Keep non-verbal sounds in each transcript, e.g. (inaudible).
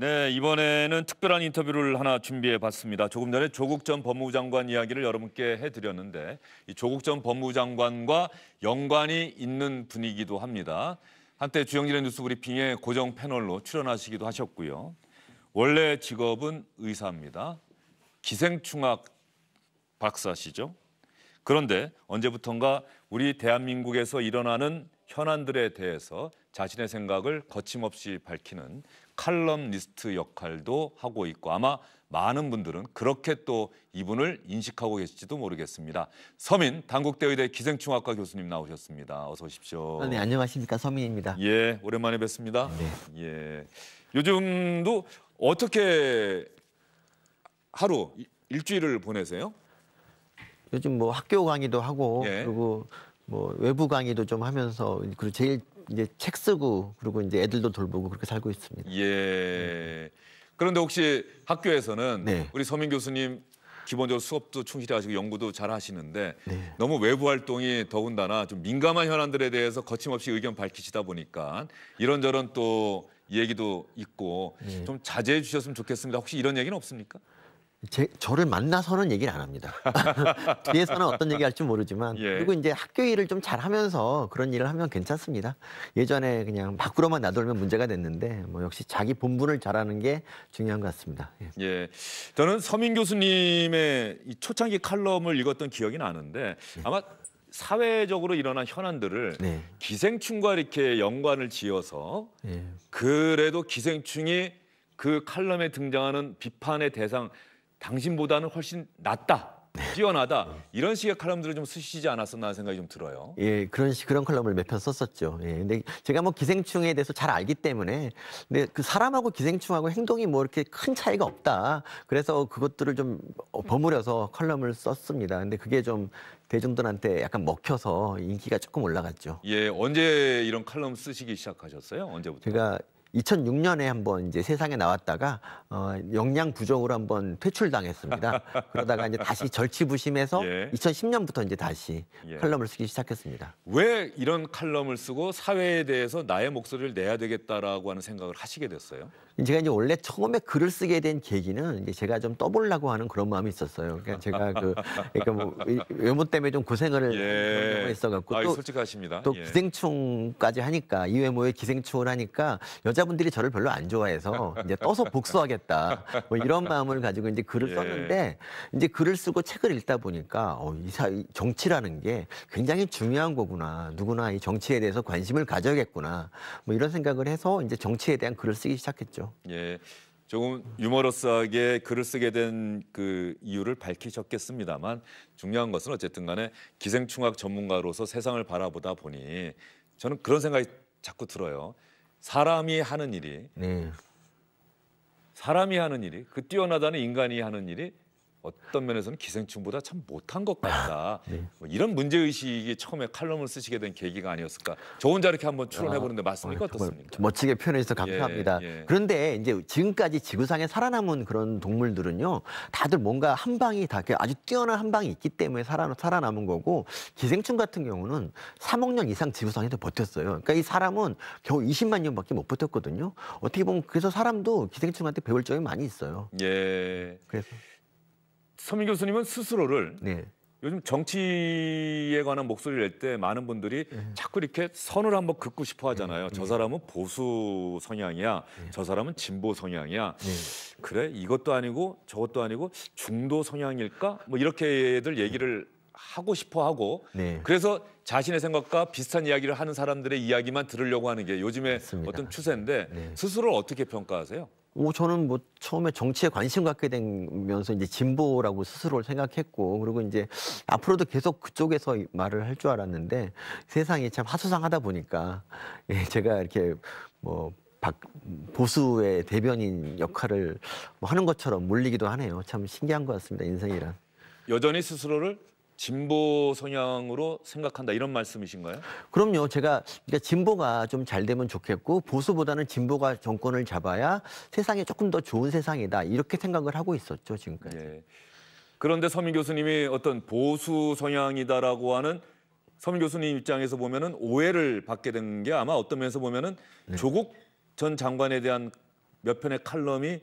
네, 이번에는 특별한 인터뷰를 하나 준비해 봤습니다. 조금 전에 조국 전 법무부 장관 이야기를 여러분께 해드렸는데 이 조국 전 법무부 장관과 연관이 있는 분이기도 합니다. 한때 주영진의 뉴스 브리핑에 고정 패널로 출연하시기도 하셨고요. 원래 직업은 의사입니다. 기생충학 박사시죠. 그런데 언제부턴가 우리 대한민국에서 일어나는 현안들에 대해서 자신의 생각을 거침없이 밝히는 칼럼니스트 역할도 하고 있고 아마 많은 분들은 그렇게 또 이분을 인식하고 계실지도 모르겠습니다. 서민 당국대의대 기생충학과 교수님 나오셨습니다. 어서 오십시오. 아, 네, 안녕하십니까. 서민입니다. 예, 오랜만에 뵙습니다. 네. 예. 요즘도 어떻게 하루 일주일을 보내세요? 요즘 뭐 학교 강의도 하고 예. 그리고 뭐 외부 강의도 좀 하면서 그리고 제일 이제 책 쓰고 그리고 이제 애들도 돌보고 그렇게 살고 있습니다. 예. 그런데 혹시 학교에서는 네. 우리 서민 교수님 기본적으로 수업도 충실히 하시고 연구도 잘 하시는데 네. 너무 외부 활동이 더군다나 좀 민감한 현안들에 대해서 거침없이 의견 밝히시다 보니까 이런저런 또 얘기도 있고 네. 좀 자제해 주셨으면 좋겠습니다. 혹시 이런 얘기는 없습니까? 제, 저를 만나서는 얘기를 안 합니다. (laughs) 뒤에서는 어떤 얘기 할지 모르지만 예. 그리고 이제 학교 일을 좀 잘하면서 그런 일을 하면 괜찮습니다. 예전에 그냥 밖으로만 나돌면 문제가 됐는데 뭐 역시 자기 본분을 잘하는 게 중요한 것 같습니다. 예, 예. 저는 서민 교수님의 이 초창기 칼럼을 읽었던 기억이 나는데 예. 아마 사회적으로 일어난 현안들을 네. 기생충과 이렇게 연관을 지어서 예. 그래도 기생충이 그 칼럼에 등장하는 비판의 대상 당신보다는 훨씬 낫다. 뛰어나다 이런 식의 칼럼들을 좀 쓰시지 않았었나 하는 생각이 좀 들어요. 예, 그런 식 그런 칼럼을 몇 편 썼었죠. 예, 근데 제가 뭐 기생충에 대해서 잘 알기 때문에 근데 그 사람하고 기생충하고 행동이 뭐 이렇게 큰 차이가 없다. 그래서 그것들을 좀 버무려서 칼럼을 썼습니다. 근데 그게 좀 대중들한테 약간 먹혀서 인기가 조금 올라갔죠. 예, 언제 이런 칼럼 쓰시기 시작하셨어요? 언제부터? 제가 2006년에 한번 이제 세상에 나왔다가 어, 역량 부족으로 한번 퇴출당했습니다. 그러다가 이제 다시 절치부심해서 예. 2010년부터 이제 다시 예. 칼럼을 쓰기 시작했습니다. 왜 이런 칼럼을 쓰고 사회에 대해서 나의 목소리를 내야 되겠다라고 하는 생각을 하시게 됐어요? 제가 이제 원래 처음에 글을 쓰게 된 계기는 이제 제가 좀 떠보려고 하는 그런 마음이 있었어요. 그러니까 제가 그 그러니까 뭐 외모 때문에 좀 고생을 예. 있어갖고 아, 또 솔직하십니다. 또 예. 기생충까지 하니까 이 외모에 기생충을 하니까 여자분들이 저를 별로 안 좋아해서 이제 떠서 복수하겠다 뭐 이런 마음을 가지고 이제 글을 예. 썼는데 이제 글을 쓰고 책을 읽다 보니까 어, 이 사, 이 정치라는 게 굉장히 중요한 거구나 누구나 이 정치에 대해서 관심을 가져야겠구나 뭐 이런 생각을 해서 이제 정치에 대한 글을 쓰기 시작했죠. 있죠. 예. 조금 유머러스하게 글을 쓰게 된 그 이유를 밝히셨겠습니다만 중요한 것은 어쨌든 간에 기생충학 전문가로서 세상을 바라보다 보니 저는 그런 생각이 자꾸 들어요. 사람이 하는 일이 음. 사람이 하는 일이 그 뛰어나다는 인간이 하는 일이 어떤 면에서는 기생충보다 참 못한 것 아, 같다. 네. 뭐 이런 문제의식이 처음에 칼럼을 쓰시게 된 계기가 아니었을까. 저 혼자 이렇게 한번 추론해보는데 아, 맞습니까? 아, 어떻습니까? 멋지게 표현해서 감사합니다. 예, 예. 그런데 이제 지금까지 지구상에 살아남은 그런 동물들은요. 다들 뭔가 한 방이 다 아주 뛰어난 한 방이 있기 때문에 살아, 살아남은 거고 기생충 같은 경우는 3억 년 이상 지구상에서 버텼어요. 그러니까 이 사람은 겨우 20만 년밖에 못 버텼거든요. 어떻게 보면 그래서 사람도 기생충한테 배울 점이 많이 있어요. 예. 그래서. 서민 교수님은 스스로를 네. 요즘 정치에 관한 목소리를 낼 때 많은 분들이 네. 자꾸 이렇게 선을 한번 긋고 싶어 하잖아요. 네. 저 네. 사람은 보수 성향이야. 네. 저 사람은 진보 성향이야. 네. 그래? 이것도 아니고 저것도 아니고 중도 성향일까? 뭐 이렇게들 얘기를 하고 싶어 하고 그래서 자신의 생각과 비슷한 이야기를 하는 사람들의 이야기만 들으려고 하는 게 요즘의 맞습니다. 어떤 추세인데 스스로 어떻게 평가하세요? 뭐 저는 뭐 처음에 정치에 관심 갖게 되면서 이제 진보라고 스스로를 생각했고 그리고 이제 앞으로도 계속 그쪽에서 말을 할 줄 알았는데 세상이 참 하수상하다 보니까 예, 제가 이렇게 뭐 박, 보수의 대변인 역할을 뭐 하는 것처럼 몰리기도 하네요. 참 신기한 것 같습니다. 인생이란. 여전히 스스로를 진보 성향으로 생각한다 이런 말씀이신가요? 그럼요. 제가 그러니까 진보가 좀 잘 되면 좋겠고 보수보다는 진보가 정권을 잡아야 세상이 조금 더 좋은 세상이다 이렇게 생각을 하고 있었죠 지금까지. 네. 그런데 서민 교수님이 어떤 보수 성향이다라고 하는 서민 교수님 입장에서 보면은 오해를 받게 된 게 아마 어떤 면에서 보면은 네. 조국 전 장관에 대한 몇 편의 칼럼이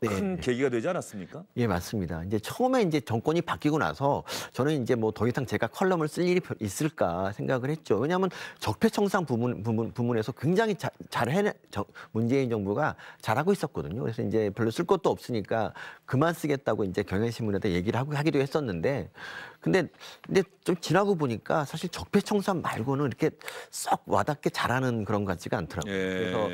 네, 큰 네. 계기가 되지 않았습니까? 예, 맞습니다. 이제 처음에 이제 정권이 바뀌고 나서 저는 이제 뭐 더 이상 제가 컬럼을 쓸 일이 있을까 생각을 했죠. 왜냐하면 적폐청산 부분, 부분 부문에서 굉장히 자, 잘 해내 저, 문재인 정부가 잘하고 있었거든요. 그래서 이제 별로 쓸 것도 없으니까 그만 쓰겠다고 이제 경향신문에다 얘기를 하고 하기도 했었는데 근데 근데 좀 지나고 보니까 사실 적폐청산 말고는 이렇게 썩 와닿게 잘하는 그런 것 같지가 않더라고요. 예. 그래서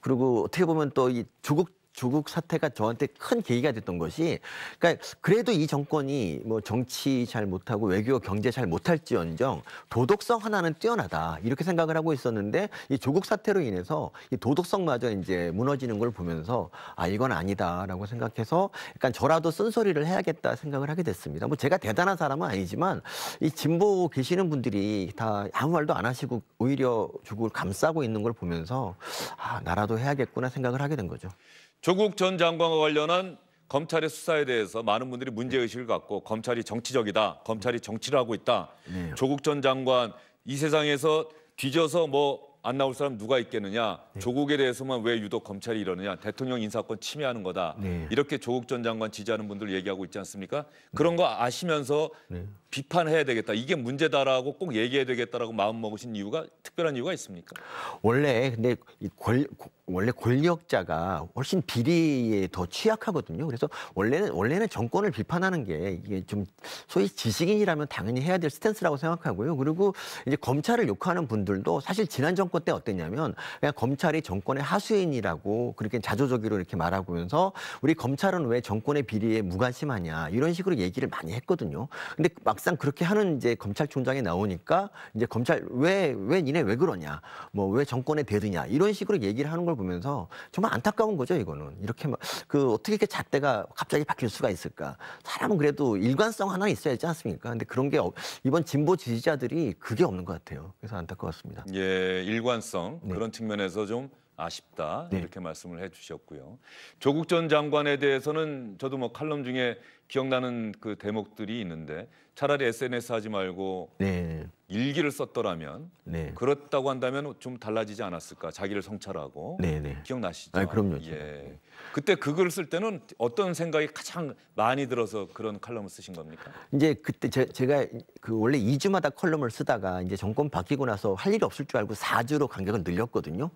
그리고 어떻게 보면 또 이 조국 조국 사태가 저한테 큰 계기가 됐던 것이 그러니까 그래도 이 정권이 뭐 정치 잘 못하고 외교 경제 잘 못할지언정 도덕성 하나는 뛰어나다 이렇게 생각을 하고 있었는데 이 조국 사태로 인해서 이 도덕성마저 이제 무너지는 걸 보면서 아 이건 아니다라고 생각해서 약간 저라도 쓴소리를 해야겠다 생각을 하게 됐습니다. 뭐 제가 대단한 사람은 아니지만 이 진보 계시는 분들이 다 아무 말도 안 하시고 오히려 조국을 감싸고 있는 걸 보면서 아 나라도 해야겠구나 생각을 하게 된 거죠. 조국 전 장관과 관련한 검찰의 수사에 대해서 많은 분들이 문제의식을 갖고 검찰이 정치적이다, 검찰이 정치를 하고 있다. 네. 조국 전 장관 이 세상에서 뒤져서 뭐 안 나올 사람 누가 있겠느냐. 네. 조국에 대해서만 왜 유독 검찰이 이러느냐. 대통령 인사권 침해하는 거다. 네. 이렇게 조국 전 장관 지지하는 분들 얘기하고 있지 않습니까? 그런 거 아시면서 네. 비판해야 되겠다. 이게 문제다라고 꼭 얘기해야 되겠다라고 마음 먹으신 이유가 특별한 이유가 있습니까? 원래 근데 이 권, 원래 권력자가 훨씬 비리에 더 취약하거든요. 그래서 원래는 원래는 정권을 비판하는 게 이게 좀 소위 지식인이라면 당연히 해야 될 스탠스라고 생각하고요. 그리고 이제 검찰을 욕하는 분들도 사실 지난 정권 때 어땠냐면 그냥 검찰이 정권의 하수인이라고 그렇게 자조적으로 이렇게 말하고면서 우리 검찰은 왜 정권의 비리에 무관심하냐 이런 식으로 얘기를 많이 했거든요. 근데 막 막상 그렇게 하는 이제 검찰총장이 나오니까 이제 검찰 왜, 왜 니네 왜 그러냐. 뭐 왜 정권에 대드냐. 이런 식으로 얘기를 하는 걸 보면서 정말 안타까운 거죠, 이거는. 이렇게 막, 그 어떻게 이렇게 잣대가 갑자기 바뀔 수가 있을까. 사람은 그래도 일관성 하나 있어야 되지 않습니까? 근데 그런 게 이번 진보 지지자들이 그게 없는 것 같아요. 그래서 안타까웠습니다. 예, 일관성. 네. 그런 측면에서 좀 아쉽다 네. 이렇게 말씀을 해주셨고요. 조국 전 장관에 대해서는 저도 뭐 칼럼 중에 기억나는 그 대목들이 있는데 차라리 SNS 하지 말고 네. 일기를 썼더라면 네. 그렇다고 한다면 좀 달라지지 않았을까 자기를 성찰하고 네, 네. 기억나시죠? 아, 그럼요. 예. 그때 그걸 쓸 때는 어떤 생각이 가장 많이 들어서 그런 칼럼을 쓰신 겁니까? 이제 그때 제, 제가 그 원래 2주마다 컬럼을 쓰다가 이제 정권 바뀌고 나서 할 일이 없을 줄 알고 4주로 간격을 늘렸거든요.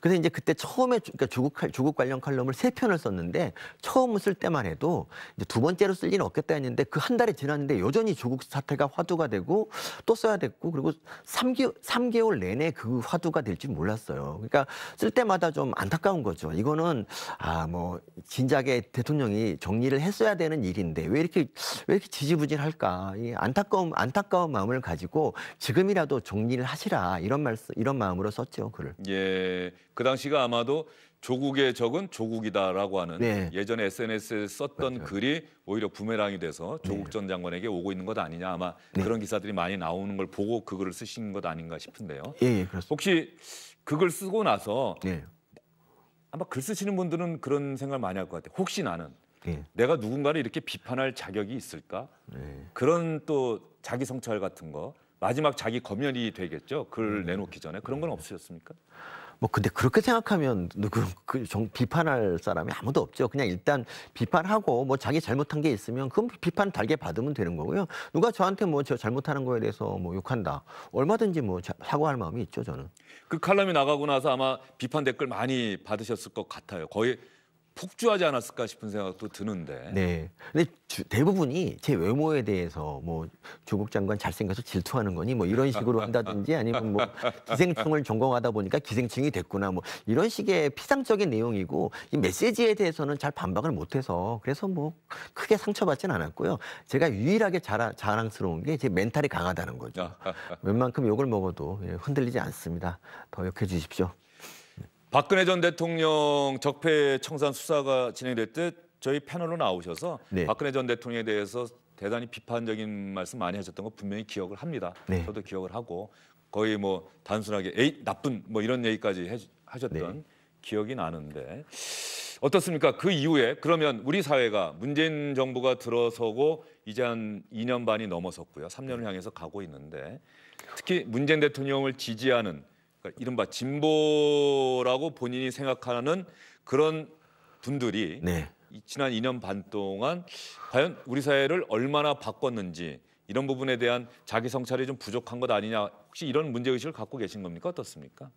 그래서 이제 그때 처음에 그러니까 조국 조국 관련 컬럼을 세 편을 썼는데 처음 쓸 때만 해도 이제 두 번째로 쓸 일은 없겠다 했는데 그 한 달이 지났는데 여전히 조국 사태가 화두가 되고 또 써야 됐고 그리고 3개 3개월 내내 그 화두가 될 줄 몰랐어요. 그러니까 쓸 때마다 좀 안타까운 거죠. 이거는 아 뭐 진작에 대통령이 정리를 했어야 되는 일인데 왜 이렇게 왜 이렇게 지지부진할까? 이 안타까움 안 안타까운 마음을 가지고 지금이라도 정리를 하시라 이런 말씀 이런 마음으로 썼죠 글을. 예, 그 당시가 아마도 조국의 적은 조국이다라고 하는 네. 예전 SNS에 썼던 맞아요. 글이 오히려 부메랑이 돼서 조국 네. 전 장관에게 오고 있는 것 아니냐 아마 네. 그런 기사들이 많이 나오는 걸 보고 그 글을 쓰신 것 아닌가 싶은데요. 예, 예 그렇습니다. 혹시 그걸 쓰고 나서 네. 아마 글 쓰시는 분들은 그런 생각 많이 할 것 같아요. 혹시 나는 예. 내가 누군가를 이렇게 비판할 자격이 있을까? 네. 그런 또 자기 성찰 같은 거 마지막 자기 검열이 되겠죠. 글 음. 내놓기 전에 그런 건 없으셨습니까? 뭐 근데 그렇게 생각하면 누구 그정 비판할 사람이 아무도 없죠. 그냥 일단 비판하고 뭐 자기 잘못한 게 있으면 그건 비판 달게 받으면 되는 거고요. 누가 저한테 뭐 저 잘못하는 거에 대해서 뭐 욕한다. 얼마든지 뭐 사과할 마음이 있죠, 저는. 그 칼럼이 나가고 나서 아마 비판 댓글 많이 받으셨을 것 같아요. 거의 폭주하지 않았을까 싶은 생각도 드는데. 네. 근데 주, 대부분이 제 외모에 대해서 뭐 조국 장관 잘생겨서 질투하는 거니 뭐 이런 식으로 한다든지 아니면 뭐 기생충을 전공하다 보니까 기생충이 됐구나 뭐 이런 식의 피상적인 내용이고 이 메시지에 대해서는 잘 반박을 못해서 그래서 뭐 크게 상처받진 않았고요. 제가 유일하게 자라, 자랑스러운 게 제 멘탈이 강하다는 거죠. (laughs) 웬만큼 욕을 먹어도 예, 흔들리지 않습니다. 더 욕해 주십시오. 박근혜 전 대통령 적폐 청산 수사가 진행될 때 저희 패널로 나오셔서 네. 박근혜 전 대통령에 대해서 대단히 비판적인 말씀 많이 하셨던 거 분명히 기억을 합니다. 네. 저도 기억을 하고 거의 뭐 단순하게 에이 나쁜 뭐 이런 얘기까지 해, 하셨던 네. 기억이 나는데 어떻습니까? 그 이후에 그러면 우리 사회가 문재인 정부가 들어서고 이제 한 2년 반이 넘어섰고요. 3년을 향해서 가고 있는데 특히 문재인 대통령을 지지하는 그러니까 이른바 진보라고 본인이 생각하는 그런 분들이 네. 지난 2년 반 동안 과연 우리 사회를 얼마나 바꿨는지 이런 부분에 대한 자기 성찰이 좀 부족한 것 아니냐 혹시 이런 문제 의식을 갖고 계신 겁니까 어떻습니까?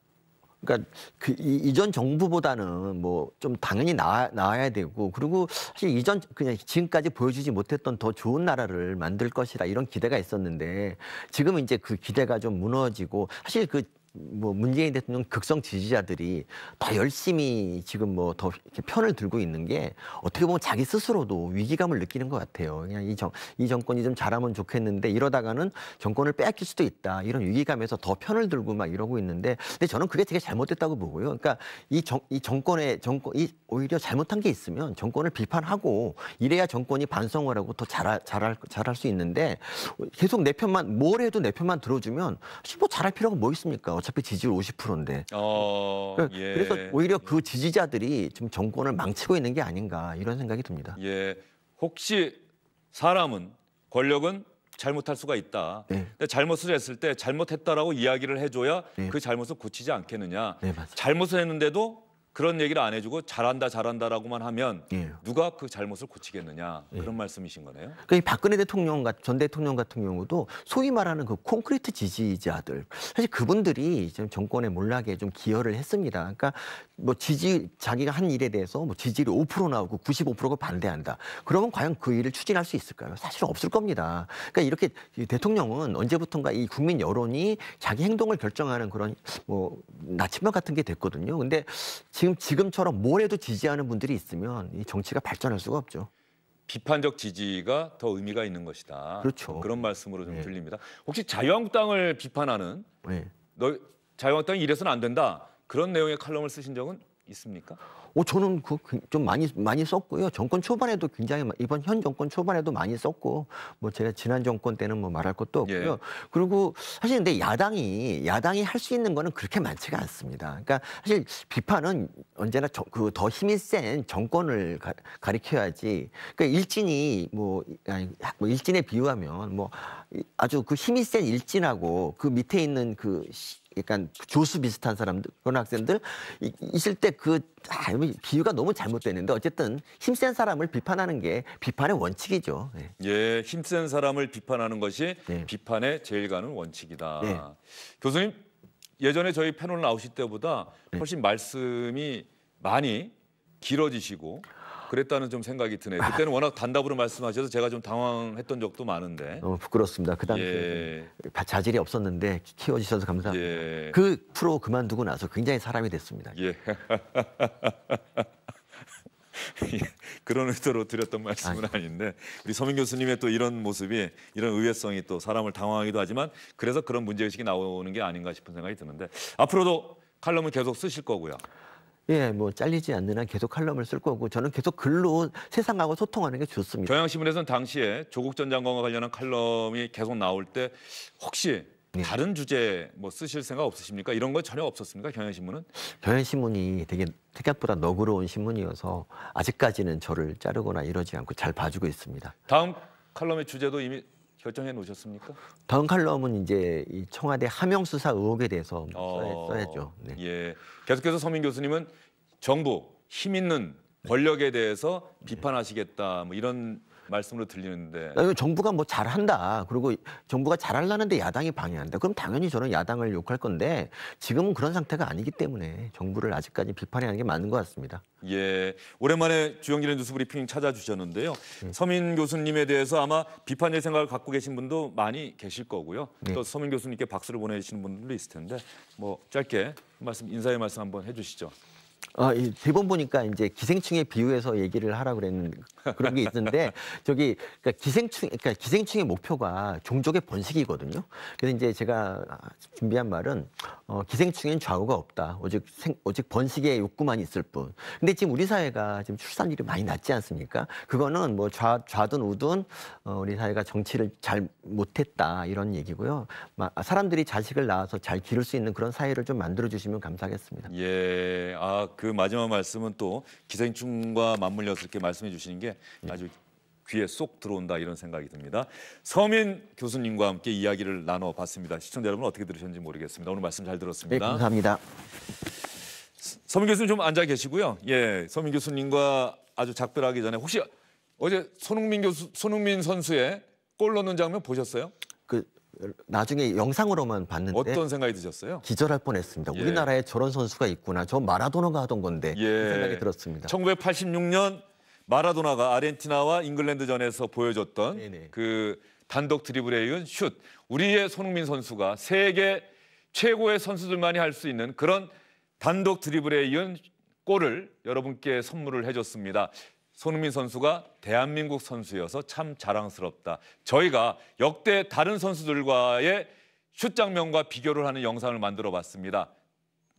그러니까 그 이, 전 정부보다는 뭐 좀 당연히 나아, 나아야 되고 그리고 사실 이전 그냥 지금까지 보여주지 못했던 더 좋은 나라를 만들 것이다 이런 기대가 있었는데 지금 이제 그 기대가 좀 무너지고 사실 그뭐 문재인 대통령 극성 지지자들이 더 열심히 지금 뭐 더 편을 들고 있는 게 어떻게 보면 자기 스스로도 위기감을 느끼는 것 같아요. 그냥 이, 정, 이 정권이 좀 잘하면 좋겠는데 이러다가는 정권을 빼앗길 수도 있다. 이런 위기감에서 더 편을 들고 막 이러고 있는데 근데 저는 그게 되게 잘못됐다고 보고요. 그러니까 이, 정, 이 정권의 정권, 이 오히려 잘못한 게 있으면 정권을 비판하고 이래야 정권이 반성을 하고 더 잘하, 잘할, 잘할 수 있는데 계속 내 편만 뭘 해도 내 편만 들어주면 뭐 잘할 필요가 뭐 있습니까? 어차피 지지율 50%인데. 어, 그러니까 예. 그래서 오히려 그 지지자들이 좀 정권을 망치고 있는 게 아닌가 이런 생각이 듭니다. 예. 혹시 사람은 권력은 잘못할 수가 있다. 네. 근데 잘못을 했을 때 잘못했다라고 이야기를 해줘야 네. 그 잘못을 고치지 않겠느냐. 네, 잘못을 했는데도 그런 얘기를 안 해주고 잘한다 잘한다라고만 하면 예. 누가 그 잘못을 고치겠느냐 예. 그런 말씀이신 거네요. 그러니까 박근혜 대통령 전 대통령 같은 경우도 소위 말하는 그 콘크리트 지지자들 사실 그분들이 지금 정권의 몰락에 좀 기여를 했습니다. 그러니까 뭐 지지 자기가 한 일에 대해서 뭐 지지율이 5% 나오고 95%가 반대한다. 그러면 과연 그 일을 추진할 수 있을까요? 사실 없을 겁니다. 그러니까 이렇게 대통령은 언제부턴가 이 국민 여론이 자기 행동을 결정하는 그런 뭐 나침반 같은 게 됐거든요. 근데 지금 지금처럼 뭘 해도 지지하는 분들이 있으면 이 정치가 발전할 수가 없죠. 비판적 지지가 더 의미가 있는 것이다. 그렇죠. 그런 말씀으로 좀 네. 들립니다. 혹시 자유한국당을 비판하는 네. 너 자유한국당이 이래서는 안 된다 그런 내용의 칼럼을 쓰신 적은 있습니까? 어, 저는 그 좀 많이 많이 썼고요. 정권 초반에도 굉장히 이번 현 정권 초반에도 많이 썼고 뭐 제가 지난 정권 때는 뭐 말할 것도 예. 없고요. 예. 그리고 사실 근데 야당이 야당이 할 수 있는 거는 그렇게 많지가 않습니다. 그러니까 사실 비판은 언제나 그 더 힘이 센 정권을 가, 가리켜야지. 그러니까 일진이 뭐, 아니, 뭐 일진에 비유하면 뭐 아주 그 힘이 센 일진하고 그 밑에 있는 그 약간 조수 비슷한 사람들 그런 학생들 있을 때그 아, 비유가 너무 잘못됐는데 어쨌든 힘센 사람을 비판하는 게 비판의 원칙이죠. 네. 예, 힘센 사람을 비판하는 것이 네. 비판의 제일 가는 원칙이다. 네. 교수님 예전에 저희 패널 나오실 때보다 네. 훨씬 말씀이 많이 길어지시고 그랬다는 좀 생각이 드네요. 그때는 워낙 단답으로 말씀하셔서 제가 좀 당황했던 적도 많은데. 너무 부끄럽습니다. 그 당시에 예. 자질이 없었는데 키워주셔서 감사합니다. 예. 그 프로 그만두고 나서 굉장히 사람이 됐습니다. 예. (laughs) 예. 그런 의도로 드렸던 말씀은 아닌데 우리 서민 교수님의 또 이런 모습이 이런 의외성이 또 사람을 당황하기도 하지만 그래서 그런 문제의식이 나오는 게 아닌가 싶은 생각이 드는데 앞으로도 칼럼을 계속 쓰실 거고요. 예, 뭐 잘리지 않는 한 계속 칼럼을 쓸 거고 저는 계속 글로 세상하고 소통하는 게 좋습니다. 경향신문에서는 당시에 조국 전 장관과 관련한 칼럼이 계속 나올 때 혹시 네. 다른 주제 뭐 쓰실 생각 없으십니까? 이런 거 전혀 없었습니까? 경향신문은? 경향신문이 되게 생각보다 너그러운 신문이어서 아직까지는 저를 자르거나 이러지 않고 잘 봐주고 있습니다. 다음 칼럼의 주제도 이미 결정해 놓으셨습니까? 다음 칼럼은 이제 이 청와대 하명 수사 의혹에 대해서 어... 써야, 죠 네. 예, 계속해서 서민 교수님은 정부 힘 있는 권력에 대해서 네. 비판하시겠다 뭐 이런 말씀으로 들리는데 아, 정부가 뭐 잘한다 그리고 정부가 잘하려는데 야당이 방해한다 그럼 당연히 저는 야당을 욕할 건데 지금은 그런 상태가 아니기 때문에 정부를 아직까지 비판하는 게 맞는 것 같습니다. 예, 오랜만에 주영진의 뉴스브리핑 찾아주셨는데요. 네. 서민 교수님에 대해서 아마 비판의 생각을 갖고 계신 분도 많이 계실 거고요. 네. 또 서민 교수님께 박수를 보내시는 분들도 있을 텐데 뭐 짧게 말씀 인사의 말씀 한번 해주시죠. 아, 이 대본 보니까 이제 기생충에 비유해서 얘기를 하라 그랬는 그런 게 있는데 (laughs) 저기 그러니까 기생충 그러니까 기생충의 목표가 종족의 번식이거든요. 그래서 이제 제가 준비한 말은 어, 기생충엔 좌우가 없다. 오직 생, 오직 번식의 욕구만 있을 뿐. 근데 지금 우리 사회가 지금 출산율이 많이 낮지 않습니까? 그거는 뭐 좌, 좌든 우든 어, 우리 사회가 정치를 잘 못했다 이런 얘기고요. 마, 사람들이 자식을 낳아서 잘 기를 수 있는 그런 사회를 좀 만들어 주시면 감사하겠습니다. 예, 아 그 마지막 말씀은 또 기생충과 맞물려 서 이렇게 말씀해 주시는 게 네. 아주 예. 귀에 쏙 들어온다 이런 생각이 듭니다. 서민 교수님과 함께 이야기를 나눠봤습니다. 시청자 여러분 어떻게 들으셨는지 모르겠습니다. 오늘 말씀 잘 들었습니다. 네, 감사합니다. 서민 교수님 좀 앉아 계시고요. 예, 서민 교수님과 아주 작별하기 전에 혹시 어제 손흥민 교수, 손흥민 선수의 골 넣는 장면 보셨어요? 그 나중에 영상으로만 봤는데 어떤 생각이 드셨어요? 기절할 뻔했습니다. 예. 우리나라에 저런 선수가 있구나. 저 마라도너가 하던 건데 예. 그 생각이 들었습니다. 1986년 마라도나가 아르헨티나와 잉글랜드전에서 보여줬던 네네. 그 단독 드리블에 이은 슛. 우리의 손흥민 선수가 세계 최고의 선수들만이 할 수 있는 그런 단독 드리블에 이은 골을 여러분께 선물을 해줬습니다. 손흥민 선수가 대한민국 선수여서 참 자랑스럽다. 저희가 역대 다른 선수들과의 슛 장면과 비교를 하는 영상을 만들어 봤습니다.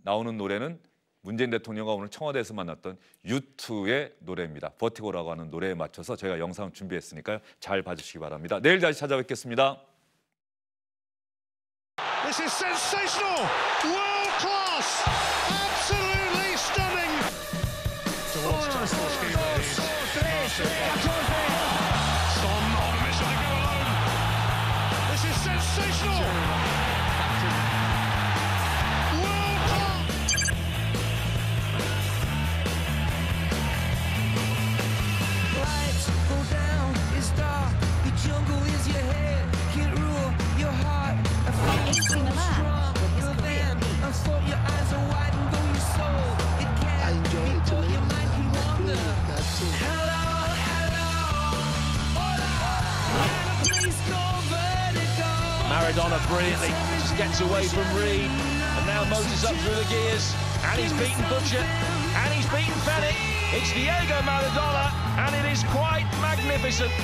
나오는 노래는 문재인 대통령과 오늘 청와대에서 만났던 유투의 노래입니다. 버티고라고 하는 노래에 맞춰서 저희가 영상 준비했으니까요. 잘 봐주시기 바랍니다. 내일 다시 찾아뵙겠습니다. This is sensational! World class! Absolutely stunning! To watch Taskowski, ladies. brilliantly. Just gets away from Reed. And now motors up through the gears. And he's beaten Butcher. And he's beaten Fennec. It's Diego Maradona. And it is quite magnificent.